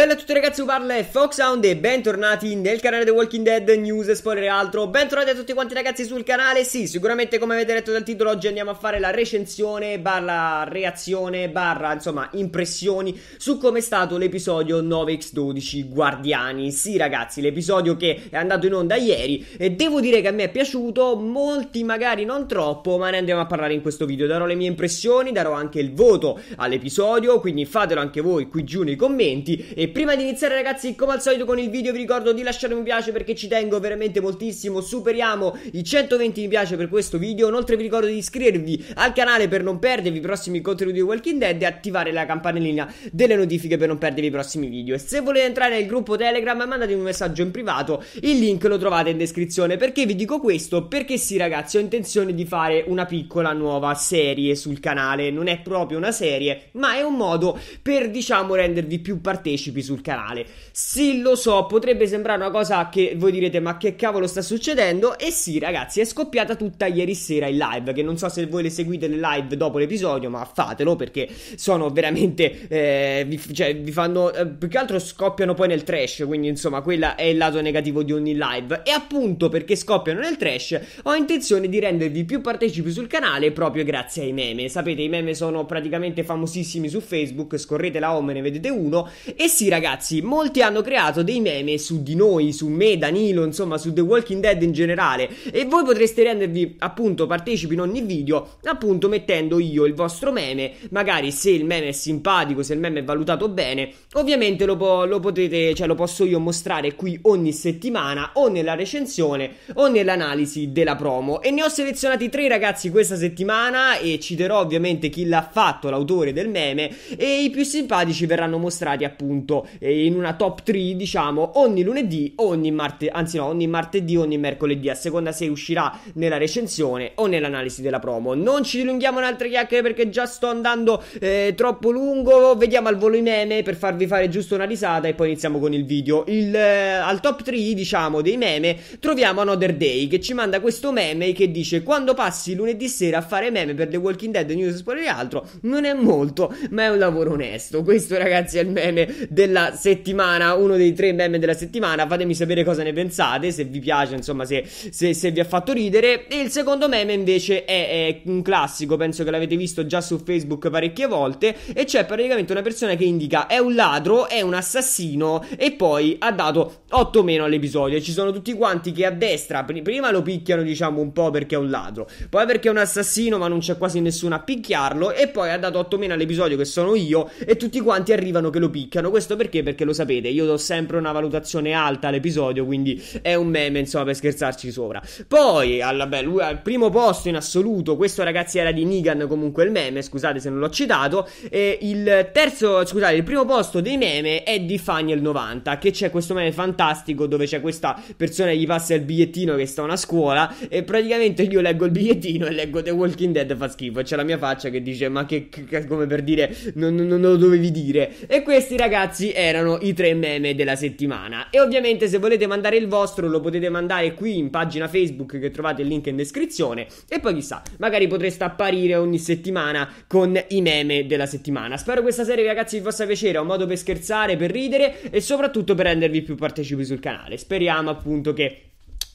Bella a tutti ragazzi, Ubarle, Foxhound e bentornati nel canale The Walking Dead News, spoiler e altro Bentornati a tutti quanti ragazzi sul canale, sì, sicuramente come avete letto dal titolo oggi andiamo a fare la recensione barra reazione barra insomma impressioni su come è stato l'episodio 9x12 Guardiani Sì ragazzi, l'episodio che è andato in onda ieri e devo dire che a me è piaciuto, molti magari non troppo ma ne andiamo a parlare in questo video Darò le mie impressioni, darò anche il voto all'episodio, quindi fatelo anche voi qui giù nei commenti e prima di iniziare ragazzi come al solito con il video vi ricordo di lasciare un piace perché ci tengo veramente moltissimo Superiamo i 120 mi piace per questo video Inoltre vi ricordo di iscrivervi al canale per non perdervi i prossimi contenuti di Walking Dead E attivare la campanellina delle notifiche per non perdervi i prossimi video E se volete entrare nel gruppo Telegram mandatemi un messaggio in privato Il link lo trovate in descrizione Perché vi dico questo? Perché sì ragazzi ho intenzione di fare una piccola nuova serie sul canale Non è proprio una serie ma è un modo per diciamo rendervi più partecipi principi sul canale. Sì, lo so, potrebbe sembrare una cosa che voi direte ma che cavolo sta succedendo? E sì, ragazzi, è scoppiata tutta ieri sera in live, che non so se voi le seguite le live dopo l'episodio, ma fatelo perché sono veramente... Eh, vi, cioè, vi fanno... Eh, più che altro scoppiano poi nel trash, quindi insomma, quella è il lato negativo di ogni live. E appunto perché scoppiano nel trash, ho intenzione di rendervi più partecipi sul canale proprio grazie ai meme. Sapete, i meme sono praticamente famosissimi su Facebook, scorrete la home e ne vedete uno. E sì, ragazzi, molti hanno creato dei meme su di noi, su me, Danilo, insomma, su The Walking Dead in generale. E voi potreste rendervi appunto partecipi in ogni video, appunto mettendo io il vostro meme. Magari se il meme è simpatico, se il meme è valutato bene, ovviamente lo, po- lo potete, cioè lo posso io mostrare qui ogni settimana o nella recensione o nell'analisi della promo. E ne ho selezionati tre, ragazzi, questa settimana e citerò ovviamente chi l'ha fatto, l'autore del meme, e i più simpatici verranno mostrati appunto appunto eh, in una top 3, diciamo, ogni lunedì, o ogni martedì, anzi no, ogni martedì, o ogni mercoledì, a seconda se uscirà nella recensione o nell'analisi della promo. Non ci dilunghiamo in altre chiacchiere perché già sto andando eh, troppo lungo. Vediamo al volo i meme per farvi fare giusto una risata e poi iniziamo con il video. Il, eh, al top 3, diciamo, dei meme troviamo Another Day che ci manda questo meme che dice quando passi lunedì sera a fare meme per The Walking Dead News e altro, non è molto, ma è un lavoro onesto. Questo ragazzi è il meme della settimana, uno dei tre meme della settimana. Fatemi sapere cosa ne pensate, se vi piace, insomma, se, se, se vi ha fatto ridere. E il secondo meme invece è, è un classico, penso che l'avete visto già su Facebook parecchie volte. E c'è praticamente una persona che indica è un ladro, è un assassino e poi ha dato 8 meno all'episodio. E ci sono tutti quanti che a destra pr- prima lo picchiano, diciamo, un po' perché è un ladro, poi perché è un assassino, ma non c'è quasi nessuno a picchiarlo. E poi ha dato 8 meno all'episodio che sono io. E tutti quanti arrivano che lo picchiano. Questo questo perché? Perché lo sapete, io do sempre una valutazione alta all'episodio, quindi è un meme, insomma, per scherzarci sopra. Poi, alla, beh, lui, al primo posto in assoluto, questo ragazzi era di Nigan, comunque il meme, scusate se non l'ho citato. E il terzo, scusate, il primo posto dei meme è di Faniel90, che c'è questo meme fantastico dove c'è questa persona che gli passa il bigliettino che sta a una scuola e praticamente io leggo il bigliettino e leggo The Walking Dead fa schifo. C'è la mia faccia che dice, ma che, che come per dire, non, non, non lo dovevi dire. E questi ragazzi ragazzi erano i tre meme della settimana e ovviamente se volete mandare il vostro lo potete mandare qui in pagina Facebook che trovate il link in descrizione e poi chissà, magari potreste apparire ogni settimana con i meme della settimana. Spero questa serie ragazzi vi possa piacere, è un modo per scherzare, per ridere e soprattutto per rendervi più partecipi sul canale. Speriamo appunto che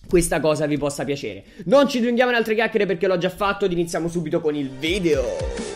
questa cosa vi possa piacere. Non ci dilunghiamo in altre chiacchiere perché l'ho già fatto ed iniziamo subito con il video.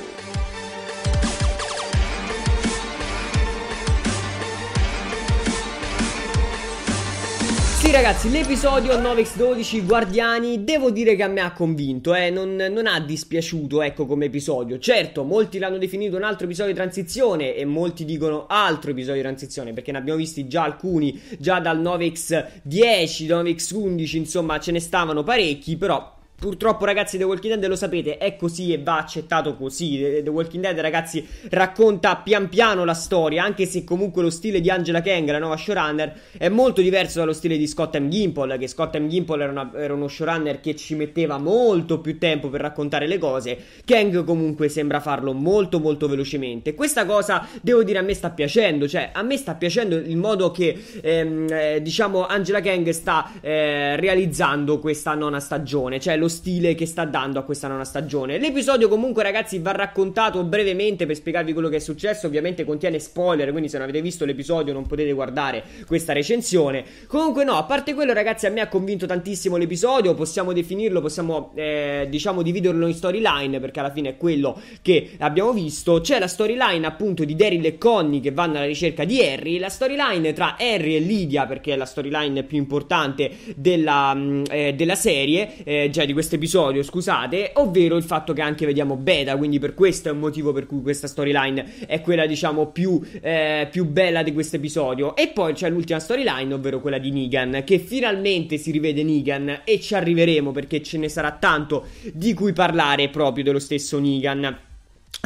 Sì ragazzi, l'episodio 9x12 Guardiani devo dire che a me ha convinto, eh, non, non, ha dispiaciuto ecco come episodio. Certo, molti l'hanno definito un altro episodio di transizione e molti dicono altro episodio di transizione perché ne abbiamo visti già alcuni, già dal 9x10, 9x11, insomma ce ne stavano parecchi, però Purtroppo, ragazzi, The Walking Dead lo sapete, è così e va accettato così. The Walking Dead, ragazzi, racconta pian piano la storia, anche se comunque lo stile di Angela Kang, la nuova showrunner, è molto diverso dallo stile di Scott M. Gimple, che Scott M. Gimple era, una, era uno showrunner che ci metteva molto più tempo per raccontare le cose. Kang comunque sembra farlo molto molto velocemente. Questa cosa, devo dire, a me sta piacendo, cioè a me sta piacendo il modo che, ehm, eh, diciamo, Angela Kang sta eh, realizzando questa nona stagione, cioè lo lo stile che sta dando a questa nona stagione. L'episodio comunque ragazzi va raccontato brevemente per spiegarvi quello che è successo, ovviamente contiene spoiler, quindi se non avete visto l'episodio non potete guardare questa recensione. Comunque no, a parte quello ragazzi a me ha convinto tantissimo l'episodio, possiamo definirlo, possiamo eh, diciamo dividerlo in storyline perché alla fine è quello che abbiamo visto. C'è la storyline appunto di Daryl e Connie che vanno alla ricerca di Harry, la storyline tra Harry e Lydia perché è la storyline più importante della, mm, eh, della serie, eh, già di questo episodio, scusate, ovvero il fatto che anche vediamo Beta, quindi per questo è un motivo per cui questa storyline è quella diciamo più, eh, più bella di questo episodio. E poi c'è l'ultima storyline, ovvero quella di Negan, che finalmente si rivede Negan e ci arriveremo perché ce ne sarà tanto di cui parlare proprio dello stesso Negan.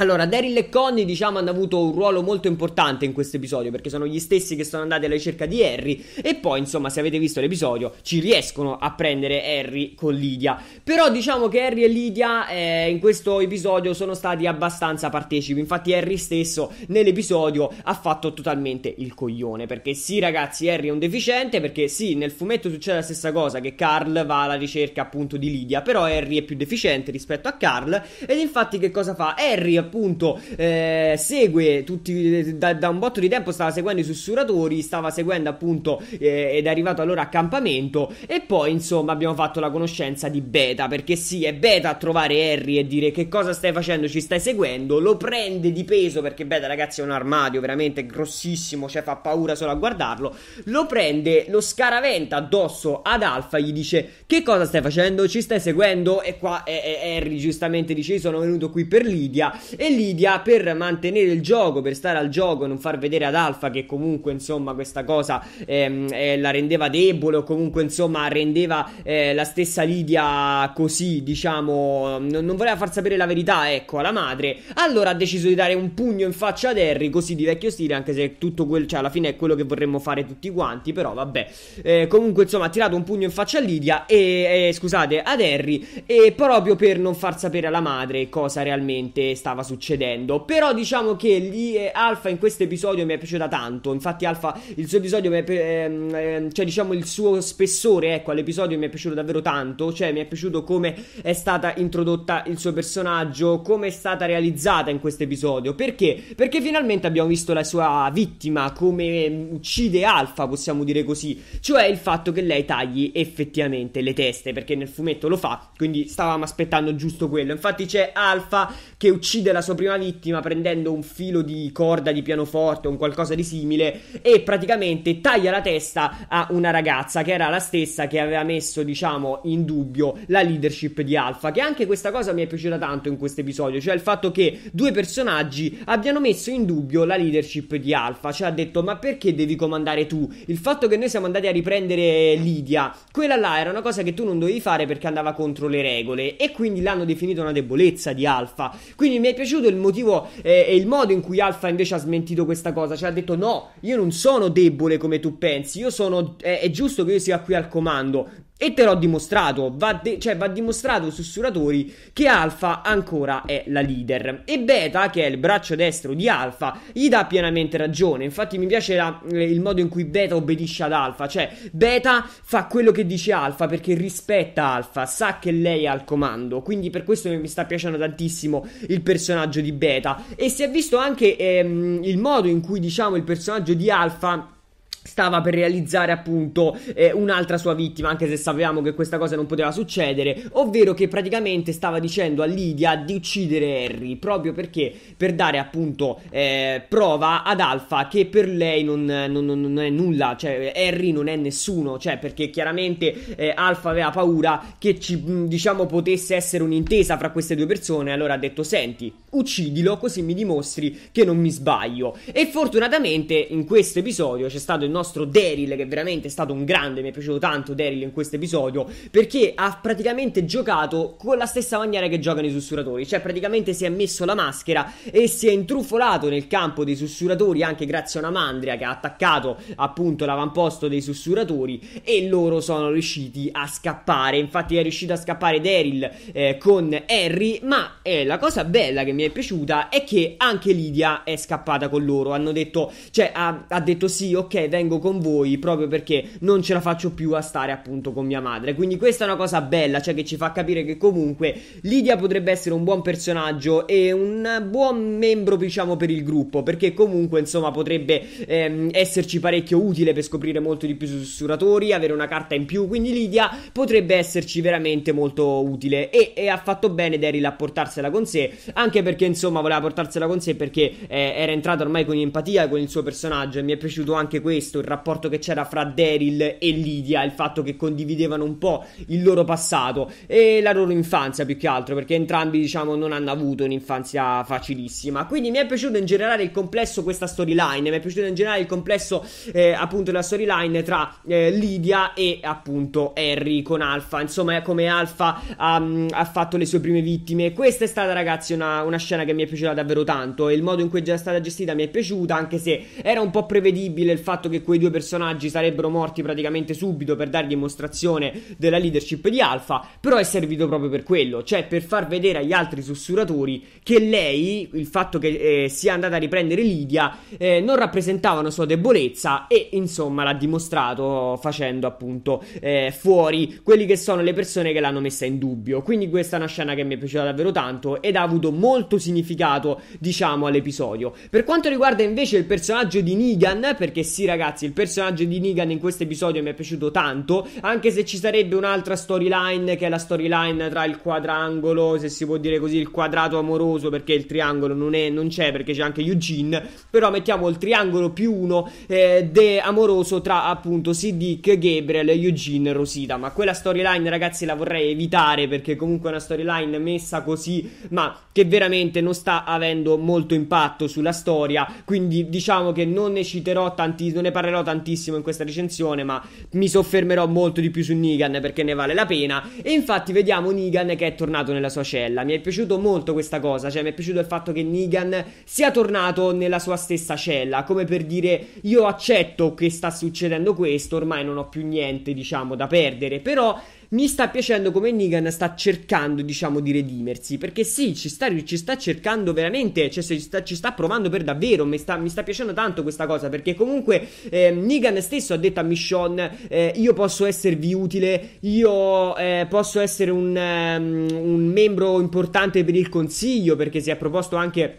Allora, Daryl e Connie, diciamo, hanno avuto un ruolo molto importante in questo episodio perché sono gli stessi che sono andati alla ricerca di Harry e poi, insomma, se avete visto l'episodio, ci riescono a prendere Harry con Lydia. Però diciamo che Harry e Lydia eh, in questo episodio sono stati abbastanza partecipi. Infatti Harry stesso nell'episodio ha fatto totalmente il coglione perché sì, ragazzi, Harry è un deficiente perché sì, nel fumetto succede la stessa cosa che Carl va alla ricerca appunto di Lydia, però Harry è più deficiente rispetto a Carl ed infatti che cosa fa? Harry appunto eh, segue tutti da, da, un botto di tempo stava seguendo i sussuratori, stava seguendo appunto eh, ed è arrivato allora a campamento e poi insomma abbiamo fatto la conoscenza di Beta perché sì è Beta a trovare Harry e dire che cosa stai facendo, ci stai seguendo, lo prende di peso perché Beta ragazzi è un armadio veramente grossissimo, cioè fa paura solo a guardarlo, lo prende, lo scaraventa addosso ad Alfa, gli dice che cosa stai facendo, ci stai seguendo e qua eh, eh, Harry giustamente dice sono venuto qui per Lidia e Lidia per mantenere il gioco, per stare al gioco, non far vedere ad Alfa che comunque insomma questa cosa ehm, eh, la rendeva debole o comunque insomma rendeva eh, la stessa Lidia così diciamo non, non, voleva far sapere la verità ecco alla madre, allora ha deciso di dare un pugno in faccia ad Harry così di vecchio stile anche se tutto quel, cioè alla fine è quello che vorremmo fare tutti quanti però vabbè eh, comunque insomma ha tirato un pugno in faccia a Lidia e eh, scusate ad Harry e proprio per non far sapere alla madre cosa realmente stava stava succedendo. Però diciamo che lì eh, Alfa in questo episodio mi è piaciuta tanto. Infatti, Alfa, il suo episodio mi è. Ehm, ehm, cioè, diciamo, il suo spessore, ecco, all'episodio mi è piaciuto davvero tanto. Cioè, mi è piaciuto come è stata introdotta il suo personaggio, come è stata realizzata in questo episodio. Perché? Perché finalmente abbiamo visto la sua vittima, come ehm, uccide Alfa, possiamo dire così. Cioè, il fatto che lei tagli effettivamente le teste, perché nel fumetto lo fa. Quindi stavamo aspettando giusto quello. Infatti, c'è Alfa che uccide uccide la sua prima vittima prendendo un filo di corda di pianoforte o un qualcosa di simile e praticamente taglia la testa a una ragazza che era la stessa che aveva messo, diciamo, in dubbio la leadership di Alpha, che anche questa cosa mi è piaciuta tanto in questo episodio, cioè il fatto che due personaggi abbiano messo in dubbio la leadership di Alpha, cioè ha detto "Ma perché devi comandare tu?". Il fatto che noi siamo andati a riprendere Lidia quella là era una cosa che tu non dovevi fare perché andava contro le regole e quindi l'hanno definita una debolezza di Alpha. Quindi mi è piaciuto il motivo eh, e il modo in cui Alfa invece ha smentito questa cosa. Cioè ha detto no, io non sono debole come tu pensi, io sono... Eh, è giusto che io sia qui al comando. E te l'ho dimostrato, va, de- cioè va dimostrato sussuratori che Alfa ancora è la leader e Beta, che è il braccio destro di Alfa, gli dà pienamente ragione. Infatti mi piace la, il modo in cui Beta obbedisce ad Alfa, cioè Beta fa quello che dice Alfa perché rispetta Alfa, sa che lei è al comando, quindi per questo mi sta piacendo tantissimo il personaggio di Beta e si è visto anche ehm, il modo in cui diciamo il personaggio di Alfa stava per realizzare appunto eh, un'altra sua vittima, anche se sapevamo che questa cosa non poteva succedere, ovvero che praticamente stava dicendo a Lydia di uccidere Harry, proprio perché per dare appunto eh, prova ad Alfa che per lei non, non, non, è nulla, cioè Harry non è nessuno, cioè perché chiaramente eh, Alfa aveva paura che ci, diciamo potesse essere un'intesa fra queste due persone, allora ha detto senti, uccidilo così mi dimostri che non mi sbaglio. E fortunatamente in questo episodio c'è stato il nostro Daryl, che veramente è stato un grande, mi è piaciuto tanto Daryl in questo episodio, perché ha praticamente giocato con la stessa maniera che giocano i sussuratori, cioè praticamente si è messo la maschera e si è intrufolato nel campo dei sussuratori anche grazie a una mandria che ha attaccato appunto l'avamposto dei sussuratori e loro sono riusciti a scappare, infatti è riuscito a scappare Daryl eh, con Harry, ma eh, la cosa bella che mi è piaciuta è che anche Lydia è scappata con loro, hanno detto, cioè ha, ha detto sì, ok, vengo vengo con voi proprio perché non ce la faccio più a stare appunto con mia madre. Quindi questa è una cosa bella, cioè che ci fa capire che comunque Lidia potrebbe essere un buon personaggio e un buon membro diciamo per il gruppo, perché comunque insomma potrebbe ehm, esserci parecchio utile per scoprire molto di più su Sussuratori, avere una carta in più, quindi Lidia potrebbe esserci veramente molto utile e, e ha fatto bene Daryl a portarsela con sé, anche perché insomma voleva portarsela con sé perché eh, era entrata ormai con empatia con il suo personaggio e mi è piaciuto anche questo questo, il rapporto che c'era fra Daryl e Lydia, il fatto che condividevano un po' il loro passato e la loro infanzia più che altro, perché entrambi diciamo non hanno avuto un'infanzia facilissima. Quindi mi è piaciuto in generale il complesso questa storyline, mi è piaciuto in generale il complesso eh, appunto della storyline tra eh, Lydia e appunto Harry con Alpha, insomma come Alpha um, ha fatto le sue prime vittime. Questa è stata ragazzi una, una scena che mi è piaciuta davvero tanto e il modo in cui è già stata gestita mi è piaciuta anche se era un po' prevedibile il fatto che quei due personaggi sarebbero morti praticamente subito per dargli dimostrazione della leadership di Alfa, però è servito proprio per quello, cioè per far vedere agli altri sussuratori che lei, il fatto che eh, sia andata a riprendere Lidia, eh, non rappresentava una sua debolezza e insomma l'ha dimostrato facendo appunto eh, fuori quelli che sono le persone che l'hanno messa in dubbio. Quindi questa è una scena che mi è piaciuta davvero tanto ed ha avuto molto significato diciamo all'episodio. Per quanto riguarda invece il personaggio di Negan, perché sì ragazzi, ragazzi, il personaggio di Negan in questo episodio mi è piaciuto tanto, anche se ci sarebbe un'altra storyline che è la storyline tra il quadrangolo, se si può dire così, il quadrato amoroso, perché il triangolo non, è, non c'è, perché c'è anche Eugene, però mettiamo il triangolo più uno eh, de amoroso tra appunto Siddiq, Gabriel, Eugene, Rosita, ma quella storyline ragazzi la vorrei evitare perché comunque è una storyline messa così, ma che veramente non sta avendo molto impatto sulla storia, quindi diciamo che non ne citerò tanti, non ne parlerò parlerò tantissimo in questa recensione, ma mi soffermerò molto di più su Nigan perché ne vale la pena. E infatti vediamo Nigan che è tornato nella sua cella. Mi è piaciuto molto questa cosa, cioè mi è piaciuto il fatto che Nigan sia tornato nella sua stessa cella, come per dire io accetto che sta succedendo questo, ormai non ho più niente, diciamo, da perdere, però mi sta piacendo come Negan sta cercando, diciamo, di redimersi. Perché sì, ci sta, ci sta cercando veramente, cioè ci sta, ci sta provando per davvero. Mi sta, mi sta, piacendo tanto questa cosa. Perché comunque eh, Negan stesso ha detto a Michonne: eh, Io posso esservi utile, io eh, posso essere un, um, un membro importante per il consiglio. Perché si è proposto anche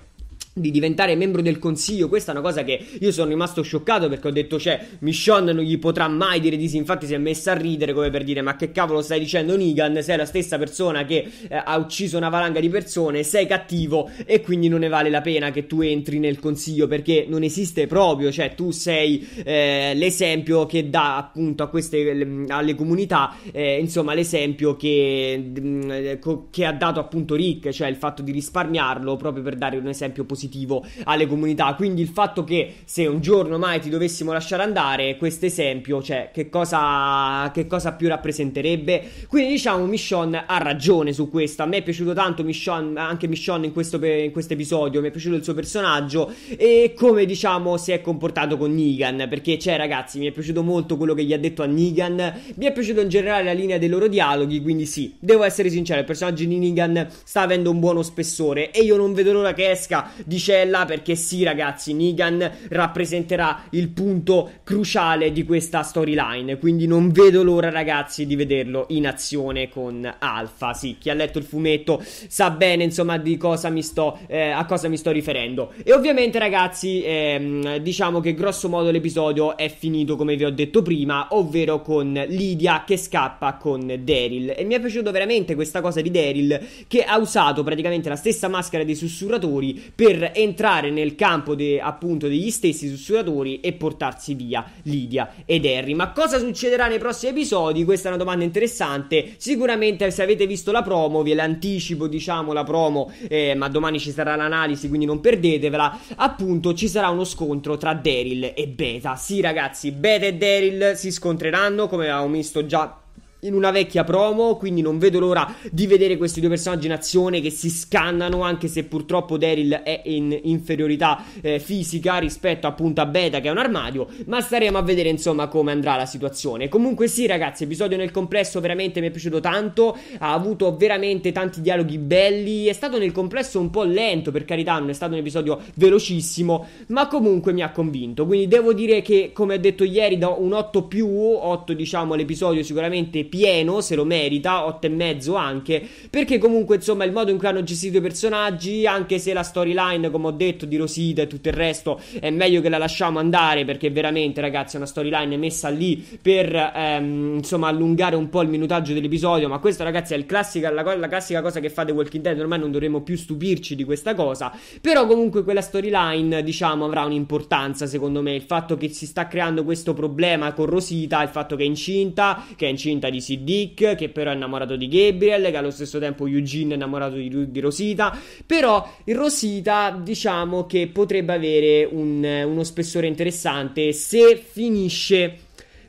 di diventare membro del consiglio questa è una cosa che io sono rimasto scioccato perché ho detto cioè Michonne non gli potrà mai dire di sì infatti si è messa a ridere come per dire ma che cavolo stai dicendo Nigan sei la stessa persona che eh, ha ucciso una valanga di persone sei cattivo e quindi non ne vale la pena che tu entri nel consiglio perché non esiste proprio cioè tu sei eh, l'esempio che dà appunto a queste mm, alle comunità eh, insomma l'esempio che, mm, che ha dato appunto Rick cioè il fatto di risparmiarlo proprio per dare un esempio positivo positivo alle comunità. Quindi il fatto che se un giorno mai ti dovessimo lasciare andare, questo esempio, cioè che cosa, che cosa più rappresenterebbe? Quindi diciamo Michonne ha ragione su questo. A me è piaciuto tanto Michonne, anche Michonne in questo in episodio, mi è piaciuto il suo personaggio e come diciamo si è comportato con Negan, perché cioè ragazzi mi è piaciuto molto quello che gli ha detto a Negan, mi è piaciuto in generale la linea dei loro dialoghi, quindi sì, devo essere sincero, il personaggio di Negan sta avendo un buono spessore e io non vedo l'ora che esca di Cella perché sì ragazzi, Negan rappresenterà il punto cruciale di questa storyline, quindi non vedo l'ora ragazzi di vederlo in azione con Alpha. Sì, chi ha letto il fumetto sa bene insomma di cosa mi sto, eh, a cosa mi sto riferendo. E ovviamente ragazzi, ehm, diciamo che grosso modo l'episodio è finito come vi ho detto prima, ovvero con Lydia che scappa con Daryl. E mi è piaciuto veramente questa cosa di Daryl che ha usato praticamente la stessa maschera dei sussurratori per entrare nel campo de, appunto degli stessi sussurratori e portarsi via Lidia ed Harry. Ma cosa succederà nei prossimi episodi? Questa è una domanda interessante. Sicuramente se avete visto la promo, ve l'anticipo, diciamo la promo, eh, ma domani ci sarà l'analisi, quindi non perdetevela. Appunto, ci sarà uno scontro tra Daryl e Beta. Sì, ragazzi, Beta e Daryl si scontreranno come avevamo visto già in una vecchia promo, quindi non vedo l'ora di vedere questi due personaggi in azione che si scannano, anche se purtroppo Daryl è in inferiorità eh, fisica rispetto appunto a Beta che è un armadio, ma staremo a vedere insomma come andrà la situazione. Comunque sì ragazzi, episodio nel complesso veramente mi è piaciuto tanto, ha avuto veramente tanti dialoghi belli, è stato nel complesso un po' lento per carità, non è stato un episodio velocissimo, ma comunque mi ha convinto, quindi devo dire che come ho detto ieri do un 8 più 8 diciamo l'episodio sicuramente pieno, se lo merita, 8,5 anche, perché comunque insomma il modo in cui hanno gestito i personaggi, anche se la storyline, come ho detto, di Rosita e tutto il resto è meglio che la lasciamo andare perché veramente ragazzi è una storyline messa lì per ehm, insomma allungare un po' il minutaggio dell'episodio, ma questa ragazzi è il classica, la, la classica cosa che fa The Walking Dead, ormai non dovremmo più stupirci di questa cosa, però comunque quella storyline diciamo avrà un'importanza secondo me, il fatto che si sta creando questo problema con Rosita, il fatto che è incinta, che è incinta di Siddiq, che però è innamorato di Gabriel, che allo stesso tempo Eugene è innamorato di, di Rosita. Però Rosita, diciamo che potrebbe avere un, uno spessore interessante se finisce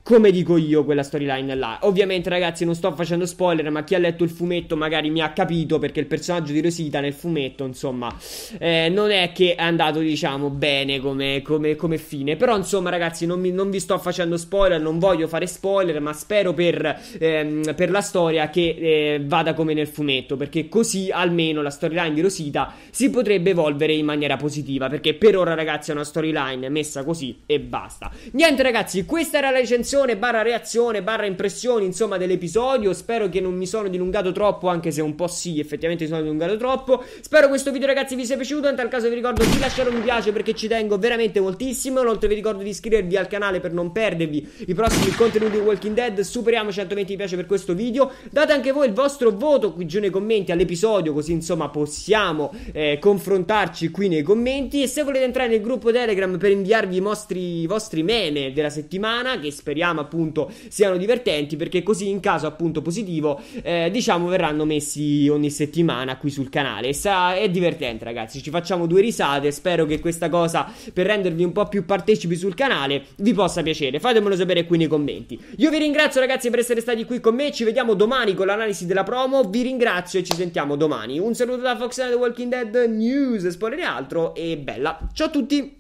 come dico io quella storyline là. Ovviamente, ragazzi, non sto facendo spoiler, ma chi ha letto il fumetto magari mi ha capito perché il personaggio di Rosita nel fumetto, insomma, eh, non è che è andato, diciamo, bene come, come, come fine. Però, insomma, ragazzi, non, mi, non, vi sto facendo spoiler, non voglio fare spoiler, ma spero per, ehm, per la storia che eh, vada come nel fumetto, perché così almeno la storyline di Rosita si potrebbe evolvere in maniera positiva, perché per ora, ragazzi, è una storyline messa così e basta. Niente, ragazzi, questa era la recensione recensione barra reazione barra impressioni insomma dell'episodio spero che non mi sono dilungato troppo anche se un po' sì effettivamente mi sono dilungato troppo spero questo video ragazzi vi sia piaciuto in tal caso vi ricordo di lasciare un mi piace perché ci tengo veramente moltissimo inoltre vi ricordo di iscrivervi al canale per non perdervi i prossimi contenuti di Walking Dead superiamo 120 mi piace per questo video date anche voi il vostro voto qui giù nei commenti all'episodio così insomma possiamo eh, confrontarci qui nei commenti e se volete entrare nel gruppo Telegram per inviarvi i vostri, i vostri meme della settimana che speriamo speriamo appunto siano divertenti perché così in caso appunto positivo eh, diciamo verranno messi ogni settimana qui sul canale. Sa- è divertente ragazzi, ci facciamo due risate, spero che questa cosa per rendervi un po' più partecipi sul canale vi possa piacere. Fatemelo sapere qui nei commenti. Io vi ringrazio ragazzi per essere stati qui con me, ci vediamo domani con l'analisi della promo, vi ringrazio e ci sentiamo domani. Un saluto da Fox The Walking Dead News, spoiler altro e bella. Ciao a tutti!